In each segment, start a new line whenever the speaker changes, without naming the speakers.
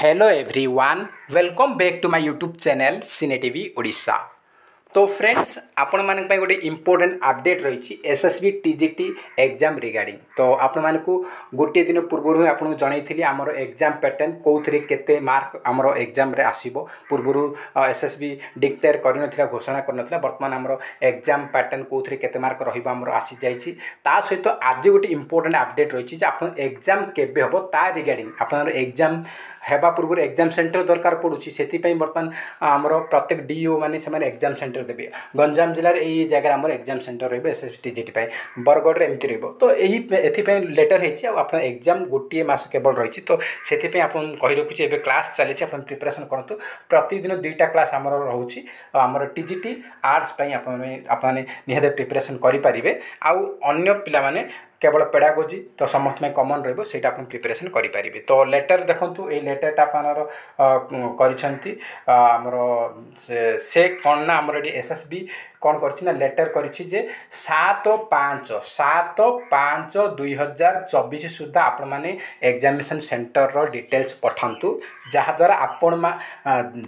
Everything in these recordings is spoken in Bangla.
hello everyone welcome back to my YouTube channel cine TV Odisha তো ফ্রেন্ডস ଆପଣମାନଙ୍କ ପାଇଁ ଗୋଟେ ଇମ୍ପୋର୍ଟାଣ୍ଟ ଅପଡେଟ୍ ରହିଛି ଏସ୍ଏସ୍ବି ଟିଜିଟି ଏକ୍ଜାମ୍ ରିଗାର୍ଡିଂ ତ ଆପଣମାନଙ୍କୁ ଗୋଟିଏ ଦିନ ପୂର୍ବରୁ ହିଁ ଆପଣଙ୍କୁ ଜଣାଇଥିଲି ଆମର ଏକ୍ଜାମ୍ ପ୍ୟାଟର୍ନ କେଉଁଥିରେ କେତେ ମାର୍କ ଆମର ଏକ୍ଜାମ୍ରେ ଆସିବ ପୂର୍ବରୁ ଏସ୍ଏସ୍ବି ଡିକ୍ଟେୟାର କରିନଥିଲା ଘୋଷଣା କରିନଥିଲା ବର୍ତ୍ତମାନ ଆମର ଏକ୍ଜାମ୍ ପ୍ୟାଟର୍ନ କେଉଁଥିରେ କେତେ ମାର୍କ ରହିବ ଆମର ଆସିଯାଇଛି ତା ସହିତ ଆଜି ଗୋଟେ ଇମ୍ପୋର୍ଟାଣ୍ଟ ଅପଡେଟ୍ ରହିଛି ଯେ ଆପଣ ଏକ୍ଜାମ୍ କେବେ ହେବ ତା ରିଗାର୍ଡିଂ ଆପଣଙ୍କର ଏକ୍ଜାମ୍ ହେବା ପୂର୍ବରୁ ଏକ୍ଜାମ୍ ସେଣ୍ଟର ଦରକାର ପଡ଼ୁଛି ସେଥିପାଇଁ ବର୍ତ୍ତମାନ ଆମର ପ୍ରତ୍ୟେକ ଡିଓ ମାନେ ସେମାନେ ଏକ୍ଜାମ୍ ସେଣ୍ଟର ଦେବେ ଗଞ୍ଜାମ ଜିଲ୍ଲାରେ ଏଇ ଜାଗାରେ ଆମର ଏକ୍ଜାମ୍ ସେଣ୍ଟର ରହିବ S S T G T ପାଇଁ ବରଗଡ଼ରେ ଏମିତି ରହିବ ତ ଏହି ଏଥିପାଇଁ ଲେଟର୍ ହେଇଛି ଆଉ ଆପଣ ଏକ୍ଜାମ୍ ଗୋଟିଏ ମାସ କେବଳ ରହିଛି ତ ସେଥିପାଇଁ ଆପଣ କହି ରଖୁଛି ଏବେ କ୍ଲାସ୍ ଚାଲିଛି ଆପଣ ପ୍ରିପାରେସନ୍ କରନ୍ତୁ ପ୍ରତିଦିନ ଦୁଇଟା କ୍ଲାସ୍ ଆମର ରହୁଛି ଆମର ଟି ଜି ଟି ଆର୍ଟ୍ସ ପାଇଁ ଆପଣମାନେ ଆପଣମାନେ ନିହାତି ପ୍ରିପାରେସନ୍ କରିପାରିବେ ଆଉ ଅନ୍ୟ ପିଲାମାନେ কেবল পেডাগোজি তো সমস্ত কমন রহব সেইটা আপনার প্রিপারেসন করে পারে তো লেটর দেখুন এই লেটরটা আপনার করেছেন আমার সে কণ না আমার এটি এস এস বি কণ করছি না লেটর করেছি যে সাত পাঁচ সাত পাঁচ দুই হাজার চবিশ সুদ্ধা আপন মানে এক্সামিনেসন সেন্টরর ডিটেলস পঠান্তু যাহাদ্বারা আপন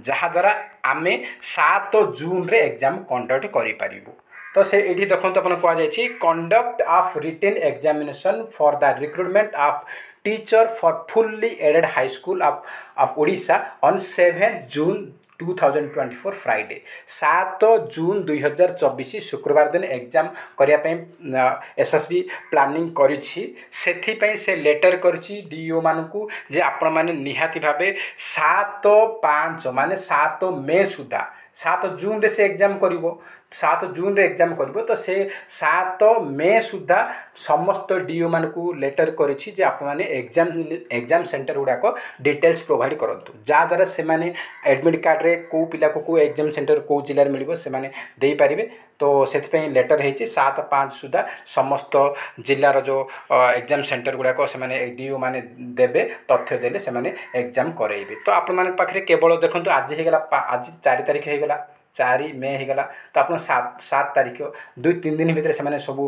যাহাদ্বারা আমি সাত জুন্রে এক্সাম কন্ডক্ট করে পারিবু তো ସେ ଏଇଠି ଦେଖନ୍ତୁ ଆପଣ କୁହାଯାଇଛି conduct of written examination for the recruitment of teacher for fully aided high school of of Odisha on seven June two thousand twenty four Friday ସାତ ଜୁନ୍ ଦୁଇ ହଜାର ଚବିଶ ଶୁକ୍ରବାର ଦିନ ଏକ୍ଜାମ୍ କରିବା ପାଇଁ ଏସ୍ ଏସ୍ ବି ପ୍ଲାନିଂ କରିଛି ସେଥିପାଇଁ ସେ ଲେଟର୍ କରିଛି ଡି ଓ ମାନଙ୍କୁ ଯେ ଆପଣମାନେ ନିହାତି ଭାବେ ସାତ ପାଞ୍ଚ ମାନେ ସାତ ମେ ସୁଦ୍ଧା सात जून रे से एग्जाम कर सात जून रे एग्जाम कर तो से सात मे सुधा समस्त डीओ मान को लेटर कर एग्जाम एग्जाम सेंटर गुड़ाक डिटेल्स प्रोवाइड करूँ जहाद्वारा से एडमिट कार्ड में कौ पिला को एग्जाम सेंटर कौ जिले मिले से तो ସେଥିପାଇଁ ଲେଟର୍ ହେଇଛି ସାତ ପାଞ୍ଚ ସୁଦ୍ଧା ସମସ୍ତ ଜିଲ୍ଲାର ଯେଉଁ ଏକ୍ଜାମ୍ ସେଣ୍ଟର ଗୁଡ଼ାକ ସେମାନେ ଡି ୟୁ ମାନେ ଦେବେ ତଥ୍ୟ ଦେଲେ ସେମାନେ ଏକ୍ଜାମ୍ କରେଇବେ ତ ଆପଣମାନଙ୍କ ପାଖରେ କେବଳ ଦେଖନ୍ତୁ ଆଜି ହେଇଗଲା ଆଜି ଚାରି ତାରିଖ ହେଇଗଲା ଚାରି ମେ ହୋଇଗଲା ତ ଆପଣ ସାତ ସାତ ତାରିଖ ଦୁଇ ତିନି ଦିନ ଭିତରେ ସେମାନେ ସବୁ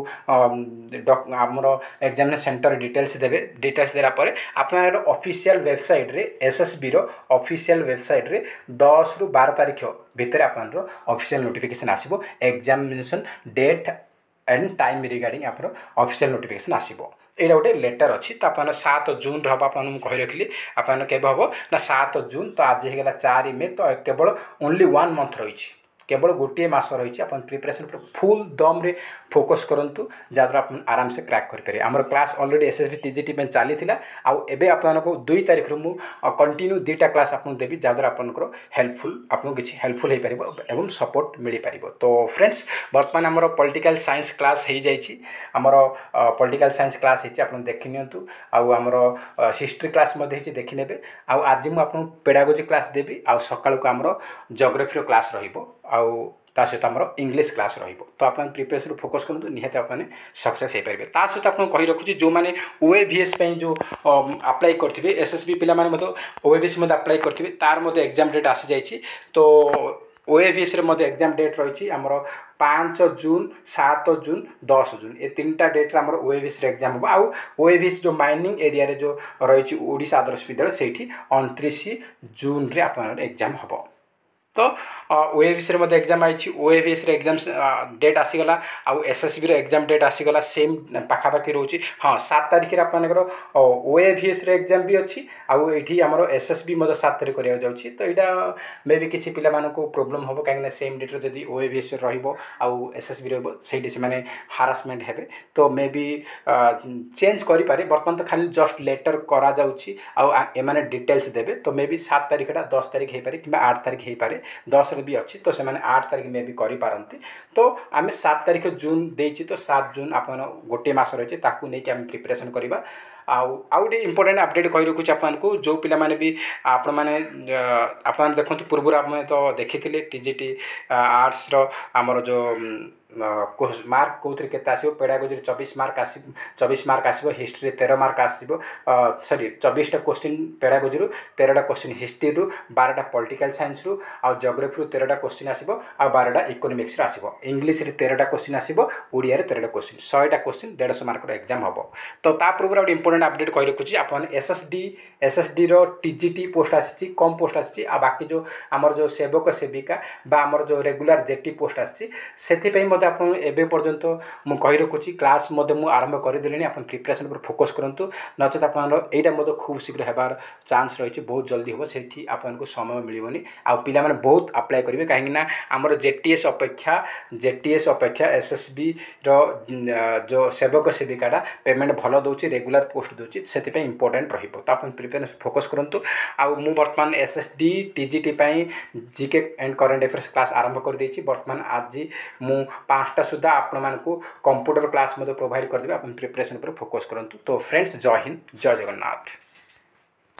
ଆମର ଏକ୍ଜାମିନେସନ୍ ସେଣ୍ଟର ଡିଟେଲ୍ସ ଦେବେ ଡିଟେଲ୍ସ ଦେଲା ପରେ ଆପଣଙ୍କର ଅଫିସିଆଲ୍ ୱେବସାଇଟ୍ରେ ଏସ୍ଏସ୍ବିର ଅଫିସିଆଲ୍ ୱେବସାଇଟ୍ରେ ଦଶରୁ ବାର ତାରିଖ ଭିତରେ ଆପଣଙ୍କର ଅଫିସିଆଲ୍ ନୋଟିଫିକେସନ୍ ଆସିବ examination date and time regarding ଆପଣ ଅଫିସିଆଲ୍ ନୋଟିଫିକେସନ୍ ଆସିବ ଏଇଟା ଗୋଟେ ଲେଟର୍ ଅଛି ତ ଆପଣ ସାତ ଜୁନ୍ରେ ହେବ ଆପଣ ମୁଁ କହି ରଖିଲି ଆପଣ କେବେ ହେବ ନା ସାତ ଜୁନ୍ ତ ଆଜି ହେଇଗଲା ଚାରି ମେ ତ କେବଳ ଓନ୍ଲି ୱାନ୍ ମନ୍ଥ ରହିଛି केवल गोटे मस रही प्रिपेरेसन फुल दम्रे फोकस करूँ जहाँद्वारा आप आराम से क्राक करें आमर class already S S B TGT चली आबे आपको दुई तारीख मु कंटिन्यू दुईटा क्लास आपको देवी जहाँद्वारा आपंकर हेल्पफुल आपको किसी हेल्पफुल हो पार सपोर्ट मिल पार तो फ्रेंड्स बर्तमान आम पलिटिकाल सैन्स क्लास हो जाइए आमर पलिटिकाल सैन्स क्लास हो देखनी आम हिस्ट्री क्लास देखने आज मुझे पेडागोजी क्लास देवी आ सका आम जोग्राफी क्लास रोक ଆଉ ତା ସହିତ ଆମର ଇଂଲିଶ କ୍ଲାସ୍ ରହିବ ତ ଆପଣ ପ୍ରିପାରେସନ୍ ଫୋକସ୍ କରନ୍ତୁ ନିହାତି ଆପଣମାନେ ସକ୍ସେସ୍ ହୋଇପାରିବେ ତା ସହିତ ଆପଣଙ୍କୁ କହି ରଖୁଛି ଯେଉଁମାନେ ଓଏ ଭି ଏସ୍ ପାଇଁ ଯେଉଁ ଆପ୍ଲାଏ କରିଥିବେ ଏସ୍ ଏସ୍ ବି ପିଲାମାନେ ମଧ୍ୟ ଓଏ ଭି ଏସ୍ ମଧ୍ୟ ଆପ୍ଲାଏ କରିଥିବେ ତାର ମଧ୍ୟ ଏକ୍ଜାମ୍ ଡେଟ୍ ଆସିଯାଇଛି ତ ଓଏ ଭି ଏସ୍ରେ ମଧ୍ୟ ଏକ୍ଜାମ୍ ଡେଟ୍ ରହିଛି ଆମର ପାଞ୍ଚ ଜୁନ୍ ସାତ ଜୁନ୍ ଦଶ ଜୁନ୍ ଏ ତିନିଟା ଡେଟ୍ରେ ଆମର ଓଏଭିଏସ୍ରେ ଏକ୍ଜାମ୍ ହେବ ଆଉ ଓଏଭିଏସ୍ ଯେଉଁ ମାଇନିଂ ଏରିଆରେ ଯେଉଁ ରହିଛି ଓଡ଼ିଶା ଆଦର୍ଶ ବିଦ୍ୟାଳୟ ସେଇଠି ଅଣତିରିଶ ଜୁନ୍ରେ ଆପଣଙ୍କର ଏକ୍ଜାମ୍ ହେବ ତ ଓଏଭିଏସ୍ରେ ମଧ୍ୟ ଏକ୍ଜାମ୍ ଆଇଛି ଓଏଭିଏସ୍ରେ ଏକ୍ଜାମ୍ ଡେଟ୍ ଆସିଗଲା ଆଉ ଏସ୍ଏସ୍ବିର ଏକ୍ଜାମ୍ ଡେଟ୍ ଆସିଗଲା ସେମ୍ ପାଖାପାଖି ରହୁଛି ହଁ ସାତ ତାରିଖରେ ଆପଣମାନଙ୍କର ଓଏଭିଏସ୍ରେ ଏକ୍ଜାମ୍ ବି ଅଛି ଆଉ ଏଠି ଆମର ଏସ୍ଏସ୍ବି ମଧ୍ୟ ସାତ ତାରିଖ କରିବାକୁ ଯାଉଛି ତ ଏଇଟା ମେ ବି କିଛି ପିଲାମାନଙ୍କୁ ପ୍ରୋବ୍ଲେମ୍ ହେବ କାହିଁକିନା ସେମ୍ ଡେଟ୍ରେ ଯଦି ଓଏଭିଏସ୍ ରହିବ ଆଉ ଏସ୍ଏସ୍ବି ରହିବ ସେଇଠି ସେମାନେ ହାରାସମେଣ୍ଟ ହେବେ ତ ମେ ବି ଚେଞ୍ଜ କରିପାରେ ବର୍ତ୍ତମାନ ତ ଖାଲି ଜଷ୍ଟ ଲେଟର୍ କରାଯାଉଛି ଆଉ ଏମାନେ ଡିଟେଲ୍ସ ଦେବେ ତ ମେ ବି ସାତ ତାରିଖଟା ଦଶ ତାରିଖ ହେଇପାରେ କିମ୍ବା ଆଠ ତାରିଖ ହେଇପାରେ ଦଶରେ ବି ଅଛି ତ ସେମାନେ ଆଠ ତାରିଖ ମେ ବି କରିପାରନ୍ତି ତ ଆମେ ସାତ ତାରିଖ ଜୁନ୍ ଦେଇଛି ତ ସାତ ଜୁନ୍ ଆପଣ ଗୋଟିଏ ମାସ ରହିଛି ତାକୁ ନେଇକି ଆମେ ପ୍ରିପାରେସନ୍ କରିବା ଆଉ ଆଉ ଗୋଟେ ଇମ୍ପୋର୍ଟାଣ୍ଟ ଅପଡ଼େଟ୍ କହି ରଖୁଛି ଆପଣଙ୍କୁ ଯେଉଁ ପିଲାମାନେ ବି ଆପଣମାନେ ଆପଣମାନେ ଦେଖନ୍ତୁ ପୂର୍ବରୁ ଆପଣମାନେ ତ ଦେଖିଥିଲେ ଟି ଜି ଟି ଆର୍ଟ୍ସର ଆମର ଯେଉଁ ମାର୍କ କେଉଁଥିରେ କେତେ ଆସିବ ପେଡ଼ାଗୋଜିରେ ଚବିଶ ମାର୍କ ଆସିବ ଚବିଶ ମାର୍କ ଆସିବ ହିଷ୍ଟ୍ରିରେ ତେର ମାର୍କ ଆସିବ ସରି ଚବିଶଟା କୋଶ୍ଚିନ୍ ପେଡ଼ାଗୋଜିରୁ ତେରଟା କୋଶ୍ଚିନ୍ ହିଷ୍ଟ୍ରିରୁ ବାରଟା ପଲିଟିକାଲ୍ ସାଇନ୍ସରୁ ଆଉ ଜୋଗ୍ରାଫିରୁ ତେରଟା କୋଶ୍ଚିନ୍ ଆସିବ ଆଉ ବାରଟା ଇକୋନୋମିକ୍ସରୁ ଆସିବ ଇଂଲିଶରେ ତେରଟା କୋଶ୍ଚିନ୍ ଆସିବ ଓଡ଼ିଆରେ ତେରଟା କୋଶ୍ଚିନ୍ ଶହେଟା କୋଶ୍ଚିନ୍ ଦେଢ଼ଶହ ମାର୍କର ଏକ୍ଜାମ୍ ହେବ ତ ତା ପୂର୍ବରୁ ଗୋଟେ ଇମ୍ପୋର୍ଟାଣ୍ଟ গভর্নমেন্ট আপডেট কই রখুছি আপনার এসএসডি এসএসডির টিজিটি পোস্ট আসছে কম পোস্ট আসছে আর বাকি যে আমার যে সেবক সেবিকা বা আমার যে রেগুলার জেটি পোস্ট আসছে সেপাই মধ্যে আপনার এবে পর্যন্ত মু কই রখুছি ক্লাস মধ্যে মু আরম্ভ করেদেলি আপনার প্রিপারেসন উপরে ফোকস করতু নচেত আপনার এইটা মধ্যে খুব শীঘ্র হবার চান্স রয়েছে বহুত জলদি হব সেটি আপনার সময় মিলবনি আউ পিলামানে বহুত আপ্লাই করবে কাহিঁকি না আমার জেটিএস অপেক্ষা জেটিএস অপেক্ষা এসএসবির যে সেবক সেবিকাটা পেমেন্ট ভালো দেଉଛି রেগুলার পোস্ট ପୋଷ୍ଟ ଦେଉଛି ସେଥିପାଇଁ ଇମ୍ପୋର୍ଟାଣ୍ଟ ରହିବ ତ ଆପଣ ପ୍ରିପେୟାରେନ୍ସ ଫୋକସ୍ କରନ୍ତୁ ଆଉ ମୁଁ ବର୍ତ୍ତମାନ S S D T G T ପାଇଁ G K and current affairs class ଆରମ୍ଭ କରିଦେଇଛି ବର୍ତ୍ତମାନ ଆଜି ମୁଁ ପାଞ୍ଚଟା ସୁଦ୍ଧା ଆପଣମାନଙ୍କୁ କମ୍ପ୍ୟୁଟର କ୍ଲାସ୍ ମଧ୍ୟ ପ୍ରୋଭାଇଡ଼ କରିଦେବି ଆପଣ ପ୍ରିପେରେସନ୍ ଉପରେ ଫୋକସ୍ କରନ୍ତୁ ତ ଫ୍ରେଣ୍ଡସ୍ ଜୟ ହିନ୍ଦ ଜୟ ଜଗନ୍ନାଥ